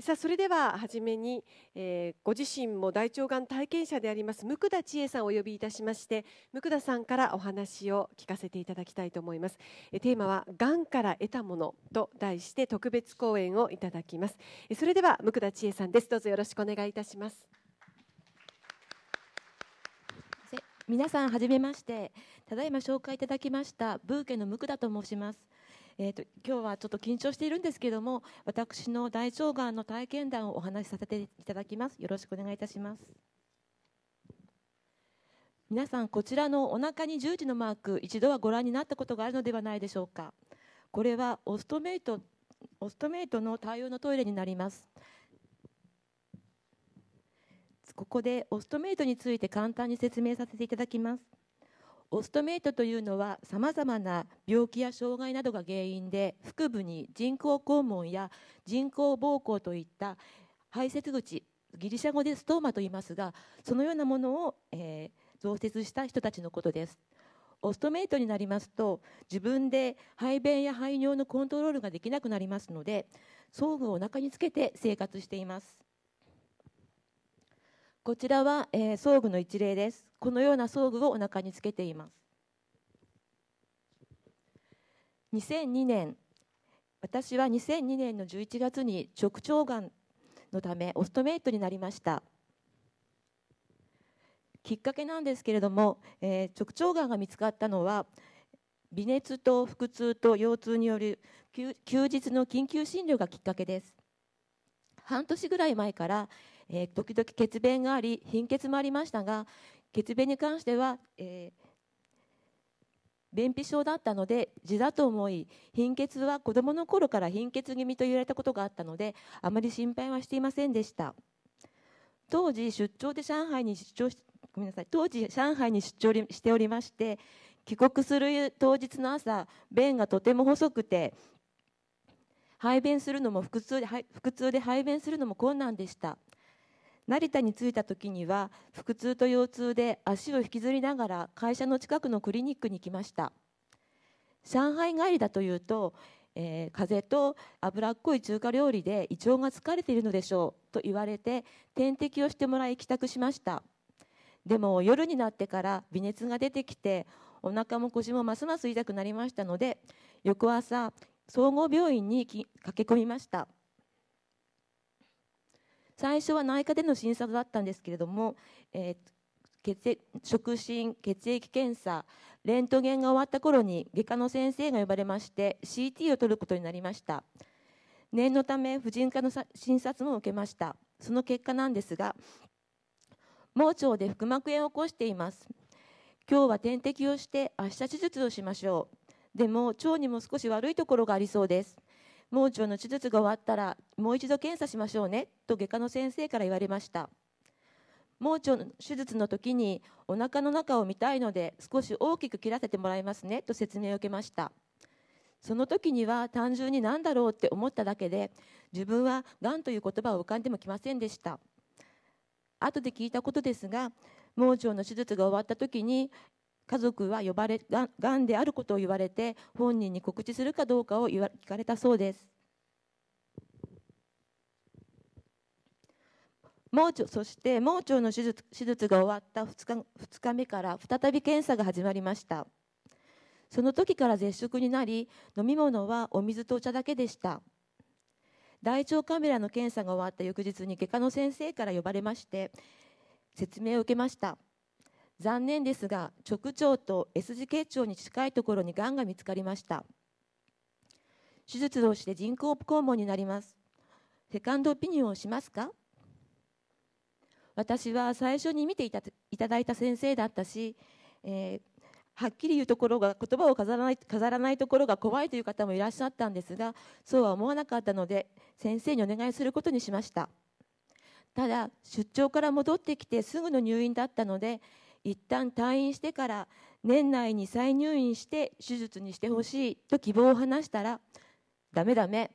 さあそれでは初めに、えー、ご自身も大腸がん体験者であります向田千恵さんをお呼びいたしまして向田さんからお話を聞かせていただきたいと思いますえテーマは「がんから得たもの」と題して特別講演をいただきますえそれでは向田千恵さんですどうぞよろしくお願いいたします皆さんはじめましてただいま紹介いただきましたブーケの向田と申しますえーと、今日はちょっと緊張しているんですけれども私の大腸がんの体験談をお話しさせていただきますよろしくお願いいたします皆さんこちらのお腹に十字のマーク一度はご覧になったことがあるのではないでしょうかこれはオストメイトオストメイトの対応のトイレになりますここでオストメイトについて簡単に説明させていただきますオストメイトというのはさまざまな病気や障害などが原因で腹部に人工肛門や人工膀胱といった排泄口ギリシャ語でストーマと言いますがそのようなものを、えー、増設した人たちのことですオストメイトになりますと自分で排便や排尿のコントロールができなくなりますので装具をお腹につけて生活していますこちらは、えー、装具の一例ですこのような装具をお腹につけています2002年私は2002年の11月に直腸がんのためオストメイトになりましたきっかけなんですけれども、えー、直腸がんが見つかったのは微熱と腹痛と腰痛による休日の緊急診療がきっかけです半年ぐらい前から、えー、時々血便があり貧血もありましたが血便に関しては、えー、便秘症だったので痔だと思い貧血は子どもの頃から貧血気味と言われたことがあったのであまり心配はしていませんでした当時出張で上海に出張しごめんなさい当時上海に出張しておりまして帰国する当日の朝便がとても細くて排便するのも腹痛で腹痛で排便するのも困難でした成田に着いた時には腹痛と腰痛で足を引きずりながら会社の近くのクリニックに来ました上海帰りだというと、えー、風邪と脂っこい中華料理で胃腸が疲れているのでしょうと言われて点滴をしてもらい帰宅しましたでも夜になってから微熱が出てきてお腹も腰もますます痛くなりましたので翌朝総合病院に駆け込みました最初は内科での診察だったんですけれども、えー、血触診血液検査レントゲンが終わった頃に外科の先生が呼ばれまして CT を取ることになりました念のため婦人科の診察も受けましたその結果なんですが盲腸で腹膜炎を起こしています今日は点滴をして明日手術をしましょうでも腸にも少し悪いところがありそうです盲腸の手術が終わったらもう一度検査しましょうねと外科の先生から言われました盲腸の手術の時にお腹の中を見たいので少し大きく切らせてもらいますねと説明を受けましたその時には単純に何だろうって思っただけで自分はがんという言葉を浮かんでもきませんでした後で聞いたことですが盲腸の手術が終わった時に家族は呼ばれががんであることを言われて本人に告知するかどうかを言わ聞かれたそうです盲腸そして盲腸の手術手術が終わった2日 ,2 日目から再び検査が始まりましたその時から絶食になり飲み物はお水とお茶だけでした大腸カメラの検査が終わった翌日に外科の先生から呼ばれまして説明を受けました残念ですが直腸と S 字結腸に近いところにがんが見つかりました手術をして人工肛門になりますセカンドオピニオンをしますか私は最初に見ていたいただいた先生だったし、えー、はっきり言うところが言葉を飾らない飾らないところが怖いという方もいらっしゃったんですがそうは思わなかったので先生にお願いすることにしましたただ出張から戻ってきてすぐの入院だったので一旦退院してから年内に再入院して手術にしてほしいと希望を話したらだめだめ。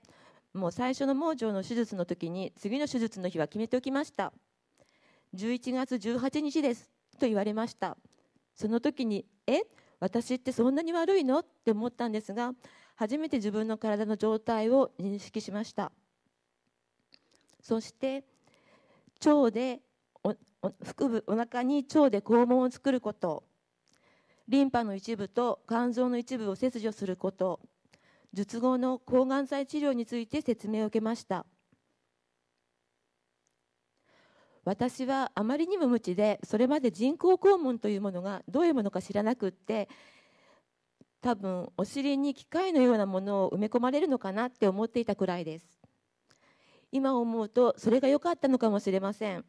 もう最初の盲腸の手術の時に次の手術の日は決めておきました11月18日ですと言われましたその時にえ私ってそんなに悪いのって思ったんですが初めて自分の体の状態を認識しましたそして腸でお腹部お腹に腸で肛門を作ることリンパの一部と肝臓の一部を切除すること術後の抗がん剤治療について説明を受けました私はあまりにも無知でそれまで人工肛門というものがどういうものか知らなくって多分お尻に機械のようなものを埋め込まれるのかなって思っていたくらいです今思うとそれが良かったのかもしれません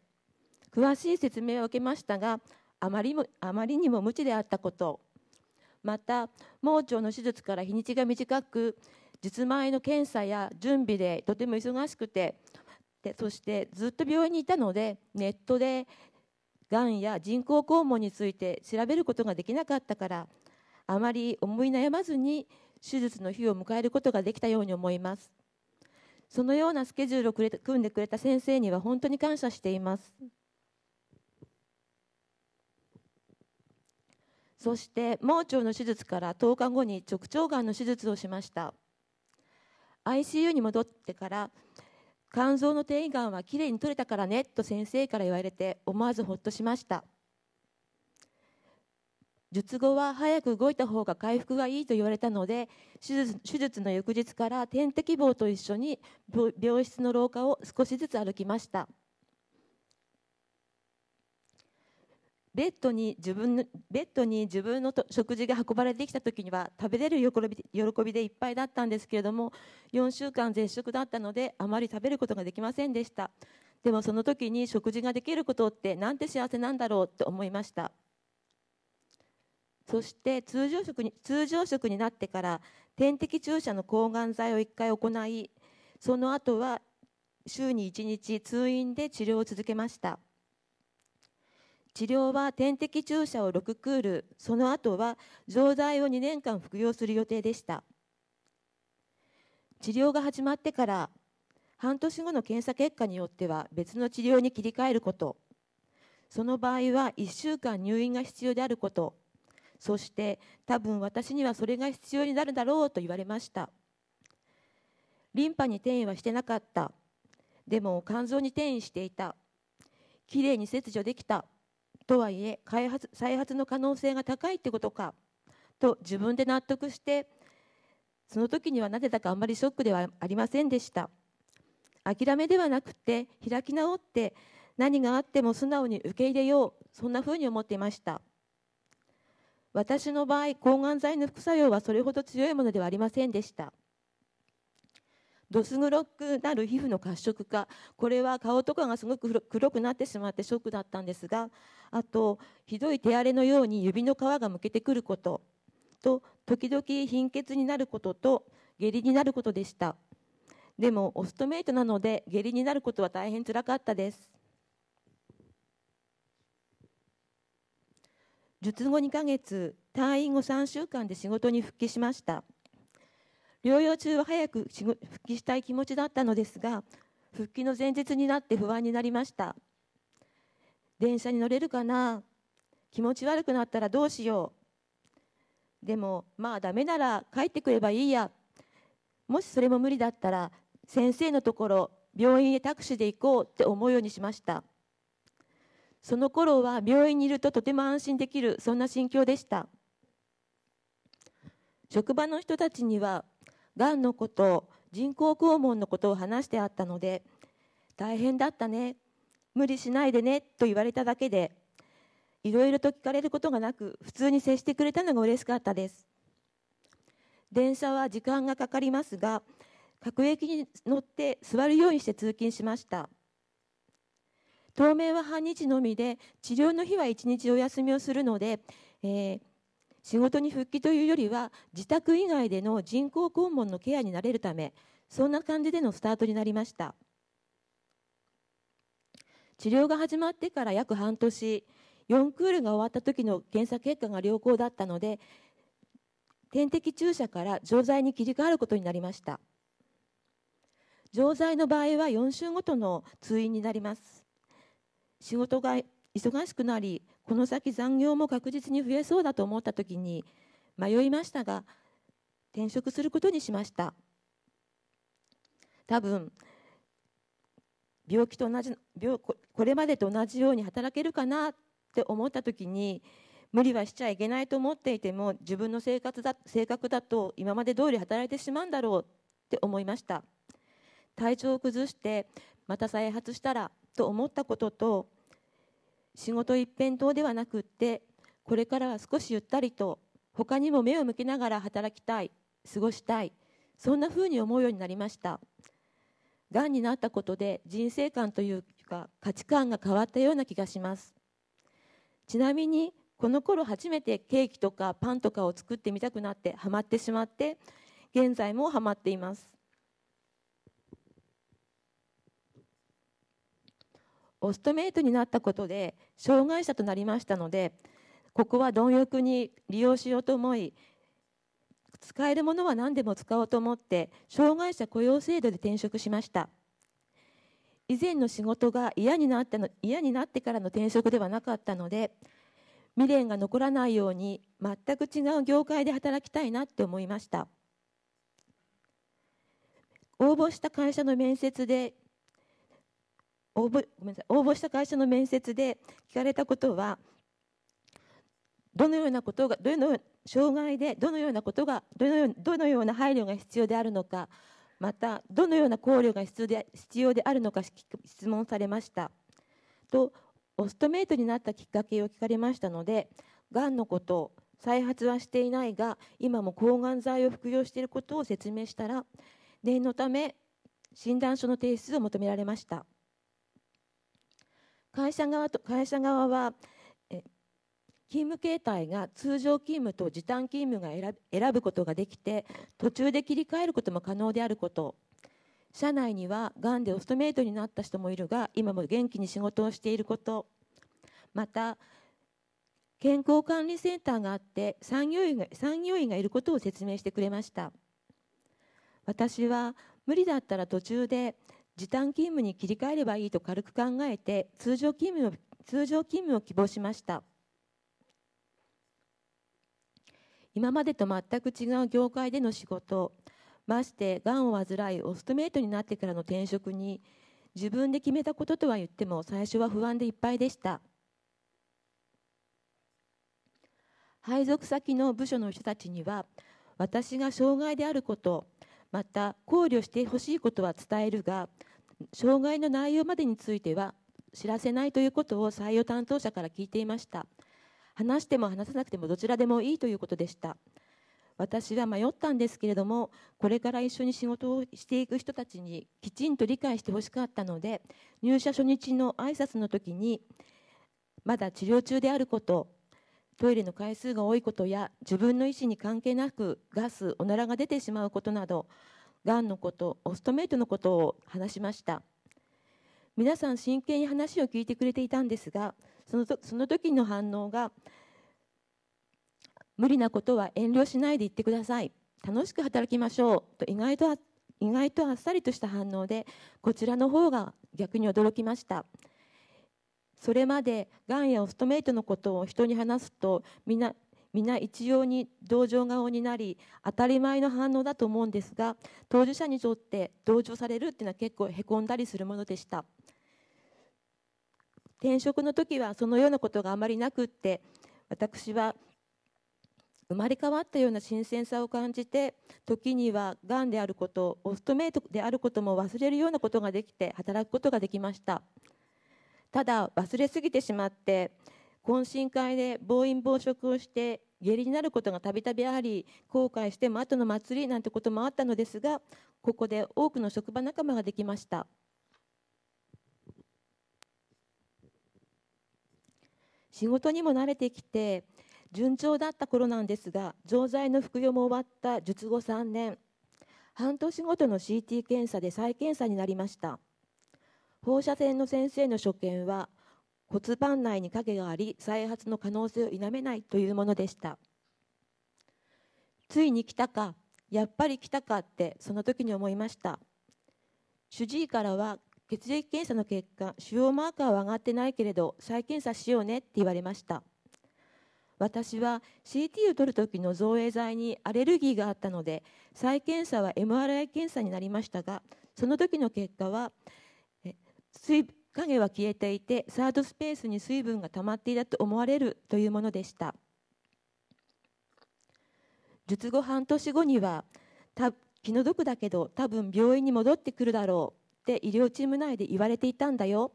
詳しい説明を受けましたがあまりもあまりにも無知であったことまた盲腸の手術から日にちが短く実前の検査や準備でとても忙しくてでそしてずっと病院にいたのでネットでがんや人工肛門について調べることができなかったからあまり思い悩まずに手術の日を迎えることができたように思いますそのようなスケジュールを組んでくれた先生には本当に感謝していますそして盲腸の手術から10日後に直腸がんの手術をしました ICU に戻ってから肝臓の転移がんはきれいに取れたからねと先生から言われて思わずほっとしました術後は早く動いた方が回復がいいと言われたので手術手術の翌日から点滴棒と一緒に病室の廊下を少しずつ歩きましたベッドに自分のベッドに自分の食事が運ばれてきたときには食べれる喜び喜びでいっぱいだったんですけれども4週間絶食だったのであまり食べることができませんでしたでもその時に食事ができることってなんて幸せなんだろうと思いましたそして通常食に通常食になってから点滴注射の抗がん剤を1回行いその後は週に1日通院で治療を続けました治療は点滴注射を6クール、その後は錠剤を2年間服用する予定でした。治療が始まってから半年後の検査結果によっては別の治療に切り替えること、その場合は1週間入院が必要であること、そして多分私にはそれが必要になるだろうと言われました。リンパに転移はしてなかった。でも肝臓に転移していた。きれいに切除できた。とはいえ開発再発の可能性が高いってことかと自分で納得してその時にはなぜだかあんまりショックではありませんでした諦めではなくて開き直って何があっても素直に受け入れようそんなふうに思っていました私の場合抗がん剤の副作用はそれほど強いものではありませんでしたどす黒くなる皮膚の褐色化これは顔とかがすごく黒くなってしまってショックだったんですがあとひどい手荒れのように指の皮がむけてくることと時々貧血になることと下痢になることでしたでもオストメイトなので下痢になることは大変つらかったです術後2ヶ月退院後3週間で仕事に復帰しました療養中は早く復帰したい気持ちだったのですが復帰の前日になって不安になりました電車に乗れるかな気持ち悪くなったらどうしようでもまあダメなら帰ってくればいいやもしそれも無理だったら先生のところ病院へタクシーで行こうって思うようにしましたその頃は病院にいるととても安心できるそんな心境でした職場の人たちにはがんのこと人工肛門のことを話してあったので大変だったね無理しないでねと言われただけでいろいろと聞かれることがなく普通に接してくれたのが嬉しかったです電車は時間がかかりますが各駅に乗って座るようにして通勤しました当面は半日のみで治療の日は1日お休みをするので、えー、仕事に復帰というよりは自宅以外での人工肛門のケアになれるためそんな感じでのスタートになりました治療が始まってから約半年4クールが終わった時の検査結果が良好だったので点滴注射から錠剤に切り替わることになりました錠剤の場合は4週ごとの通院になります仕事が忙しくなりこの先残業も確実に増えそうだと思った時に迷いましたが転職することにしました多分病気と同じ病これまでと同じように働けるかなって思った時に無理はしちゃいけないと思っていても自分の生活だ性格だと今まで通り働いてしまうんだろうって思いました体調を崩してまた再発したらと思ったことと仕事一辺倒ではなくってこれからは少しゆったりと他にも目を向けながら働きたい過ごしたいそんなふうに思うようになりましたがんになったことで人生観というか価値観が変わったような気がしますちなみにこの頃初めてケーキとかパンとかを作ってみたくなってハマってしまって現在もハマっていますオストメイトになったことで障害者となりましたのでここは貪欲に利用しようと思い使えるものは何でも使おうと思って障害者雇用制度で転職しました以前の仕事が嫌になったの嫌になってからの転職ではなかったので未練が残らないように全く違う業界で働きたいなって思いました応募した会社の面接で応募ごめんなさい応募した会社の面接で聞かれたことはどのようなことがどの障害でどのようなことがどのようどのような配慮が必要であるのかまたどのような考慮が必要で必要であるのか質問されましたとオストメイトになったきっかけを聞かれましたのでがんのこと再発はしていないが今も抗がん剤を服用していることを説明したら念のため診断書の提出を求められました。会社側と会社側は勤務形態が通常勤務と時短勤務が選ぶことができて途中で切り替えることも可能であること社内にはがんでオストメイトになった人もいるが今も元気に仕事をしていることまた健康管理センターがあって産業医が産業医がいることを説明してくれました私は無理だったら途中で時短勤務に切り替えればいいと軽く考えて通常勤務を通常勤務を希望しました今までと全く違う業界での仕事ましてがんを患いオストメイトになってからの転職に自分で決めたこととは言っても最初は不安でいっぱいでした配属先の部署の人たちには私が障害であることまた考慮してほしいことは伝えるが障害の内容までについては知らせないということを採用担当者から聞いていました話しても話さなくてもどちらでもいいということでした私は迷ったんですけれどもこれから一緒に仕事をしていく人たちにきちんと理解してほしかったので入社初日の挨拶の時にまだ治療中であることトイレの回数が多いことや自分の意思に関係なくガスおならが出てしまうことなどがんのことオストメイトのことを話しました皆さん真剣に話を聞いてくれていたんですがそのその時の反応が無理なことは遠慮しないで言ってください楽しく働きましょうと意外と意外とあっさりとした反応でこちらの方が逆に驚きましたそれまでがんやオストメイトのことを人に話すと皆皆一様に同情顔になり当たり前の反応だと思うんですが当事者にとって同情されるっていうのは結構へこんだりするものでした転職の時はそのようなことがあまりなくって私は生まれ変わったような新鮮さを感じて時にはがんであることオストメイトであることも忘れるようなことができて働くことができました。ただ忘れすぎてしまって懇親会で暴飲暴食をして下痢になることがたびたびあり後悔しても後の祭りなんてこともあったのですがここで多くの職場仲間ができました仕事にも慣れてきて順調だった頃なんですが錠剤の服用も終わった術後3年半年ごとの CT 検査で再検査になりました放射線の先生の所見は骨盤内に影があり再発の可能性を否めないというものでしたついに来たかやっぱり来たかってその時に思いました主治医からは血液検査の結果腫瘍マーカーは上がってないけれど再検査しようねって言われました私は CT を取る時の造影剤にアレルギーがあったので再検査は MRI 検査になりましたがその時の結果は水影は消えていてサードスペースに水分が溜まっていたと思われるというものでした術後半年後には気の毒だけど多分病院に戻ってくるだろうって医療チーム内で言われていたんだよ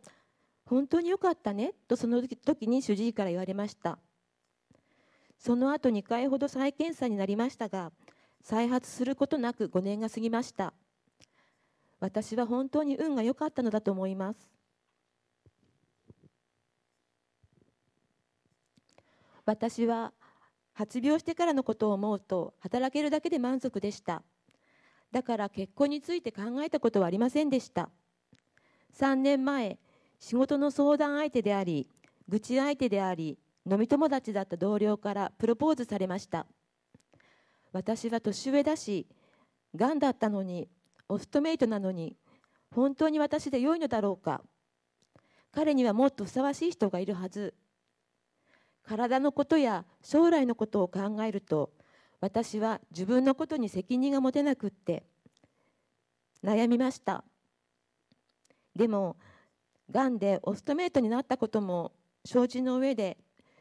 本当によかったねとその時に主治医から言われましたその後2回ほど再検査になりましたが再発することなく5年が過ぎました私は本当に運が良かったのだと思います私は発病してからのことを思うと働けるだけで満足でしただから結婚について考えたことはありませんでした3年前仕事の相談相手であり愚痴相手であり飲み友達だった同僚からプロポーズされました私は年上だしがんだったのにオストメイトなのに本当に私で良いのだろうか彼にはもっとふさわしい人がいるはず体のことや将来のことを考えると私は自分のことに責任が持てなくって悩みましたでもがんでオストメイトになったことも承知の上で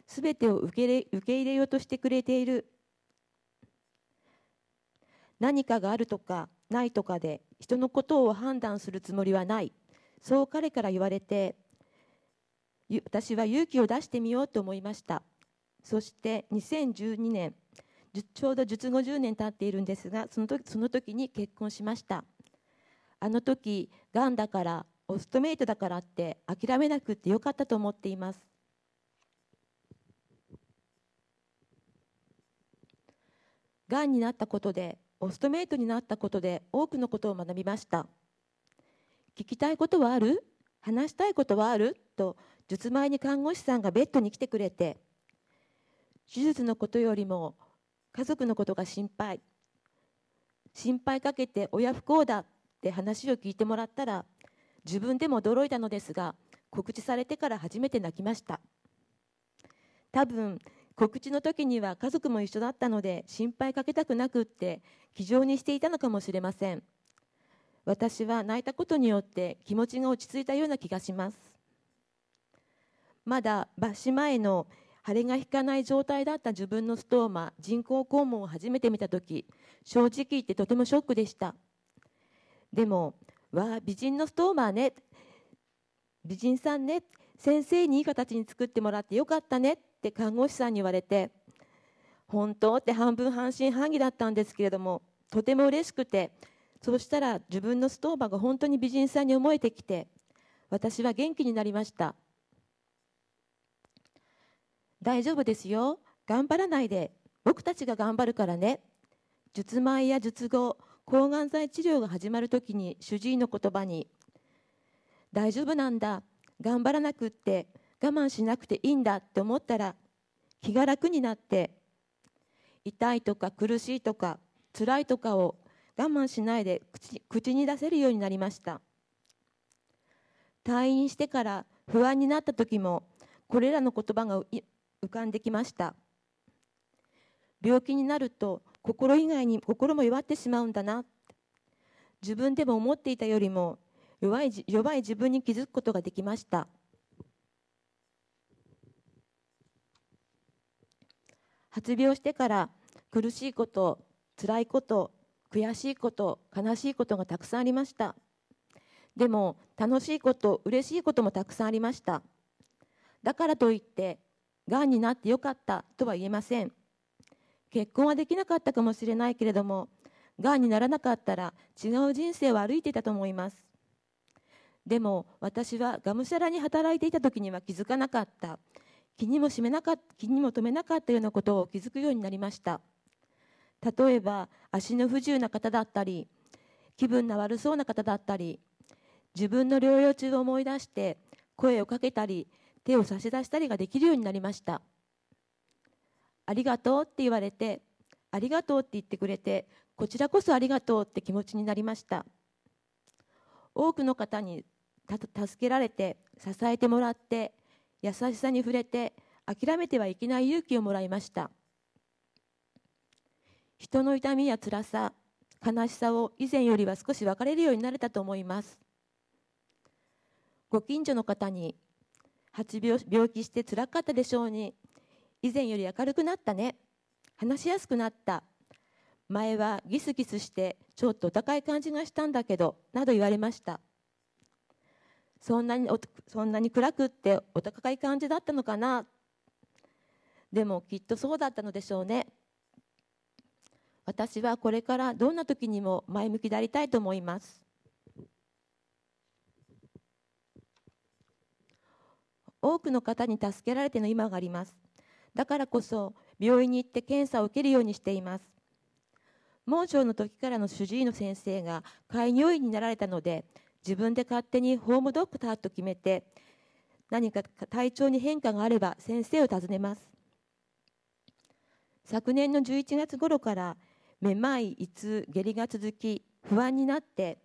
全てを受けれ受け入れようとしてくれている何かがあるとかないとかで人のことを判断するつもりはないそう彼から言われて私は勇気を出してみようと思いましたそして2012年ちょうど術後10年経っているんですがその時その時に結婚しましたあの時がんだからオストメイトだからって諦めなくてよかったと思っていますがんになったことでオストメイトになったことで多くのことを学びました聞きたいことはある話したいことはあると術前に看護師さんがベッドに来てくれて手術のことよりも家族のことが心配心配かけて親不幸だって話を聞いてもらったら自分でも驚いたのですが告知されてから初めて泣きました多分告知の時には家族も一緒だったので心配かけたくなくって気丈にしていたのかもしれません私は泣いたことによって気持ちが落ち着いたような気がしますまだ抜歯前の腫れが引かない状態だった自分のストーマ人工肛門を初めて見た時正直言ってとてもショックでしたでも「わあ美人のストーマーね美人さんね先生にいい形に作ってもらってよかったね」って看護師さんに言われて本当って半分半信半疑だったんですけれどもとても嬉しくてそうしたら自分のストーバが本当に美人さんに思えてきて私は元気になりました大丈夫ですよ頑張らないで僕たちが頑張るからね術前や術後抗がん剤治療が始まるときに主治医の言葉に「大丈夫なんだ頑張らなくって我慢しなくていいんだって思ったら気が楽になって痛いとか苦しいとか辛いとかを我慢しないで口口に出せるようになりました退院してから不安になった時もこれらの言葉が浮かんできました病気になると心以外に心も弱ってしまうんだな自分でも思っていたよりも弱い弱い自分に気づくことができました。発病してから苦しいこと辛いこと悔しいこと悲しいことがたくさんありましたでも楽しいこと嬉しいこともたくさんありましただからといってがんになってよかったとは言えません結婚はできなかったかもしれないけれどもがんにならなかったら違う人生を歩いていたと思いますでも私はがむしゃらに働いていた時には気づかなかった気にもしめなか気にも留めなかったようなことを気づくようになりました例えば足の不自由な方だったり気分の悪そうな方だったり自分の療養中を思い出して声をかけたり手を差し出したりができるようになりましたありがとうって言われてありがとうって言ってくれてこちらこそありがとうって気持ちになりました多くの方に助けられて支えてもらって優しさに触れて諦めてはいけない勇気をもらいました人の痛みや辛さ悲しさを以前よりは少し分かれるようになれたと思いますご近所の方に8病病気してつらかったでしょうに以前より明るくなったね話しやすくなった前はギスギスしてちょっとお高い感じがしたんだけどなど言われましたそんなにそんなに暗くってお高い感じだったのかなでもきっとそうだったのでしょうね私はこれからどんな時にも前向きでありたいと思います多くの方に助けられての今がありますだからこそ病院に行って検査を受けるようにしています盲腸の時からの主治医の先生が開業医になられたので自分で勝手にホームドクターと決めて何か体調に変化があれば先生を訪ねます昨年の11月頃からめまい胃痛下痢が続き不安になって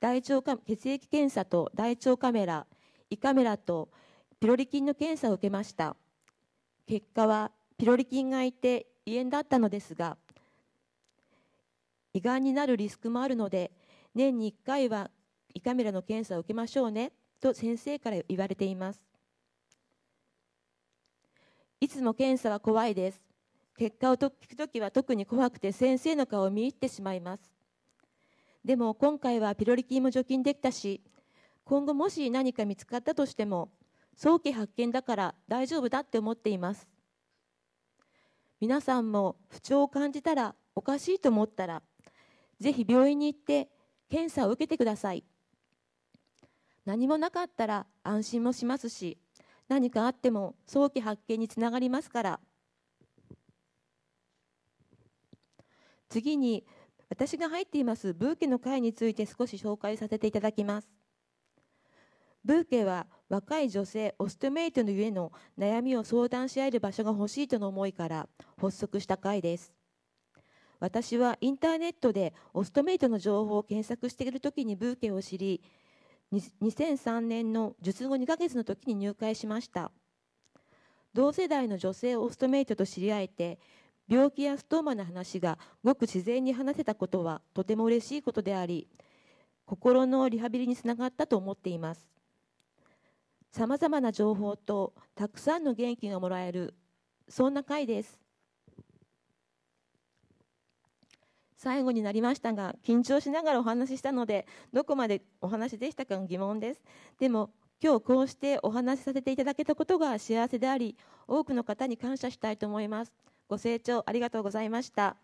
大腸血液検査と大腸カメラ胃カメラとピロリ菌の検査を受けました結果はピロリ菌がいて胃炎だったのですが胃がんになるリスクもあるので年に1回は胃カメラの検査を受けましょうねと先生から言われていますいつも検査は怖いです結果を聞くときは特に怖くて先生の顔を見入ってしまいますでも今回はピロリ菌も除菌できたし今後もし何か見つかったとしても早期発見だから大丈夫だって思っています皆さんも不調を感じたらおかしいと思ったらぜひ病院に行って検査を受けてください何もなかったら安心もしますし何かあっても早期発見につながりますから次に私が入っていますブーケの会について少し紹介させていただきますブーケは若い女性オストメイトのゆえの悩みを相談し合える場所が欲しいとの思いから発足した会です私はインターネットでオストメイトの情報を検索している時にブーケを知り2003年の術後2ヶ月の時に入会しました同世代の女性オストメイトと知り合えて病気やストーマの話がごく自然に話せたことはとても嬉しいことであり心のリハビリにつながったと思っていますさまざまな情報とたくさんの元気がもらえるそんな回です最後になりましたが緊張しながらお話ししたのでどこまでお話でしたか疑問ですでも今日こうしてお話しさせていただけたことが幸せであり多くの方に感謝したいと思いますご清聴ありがとうございました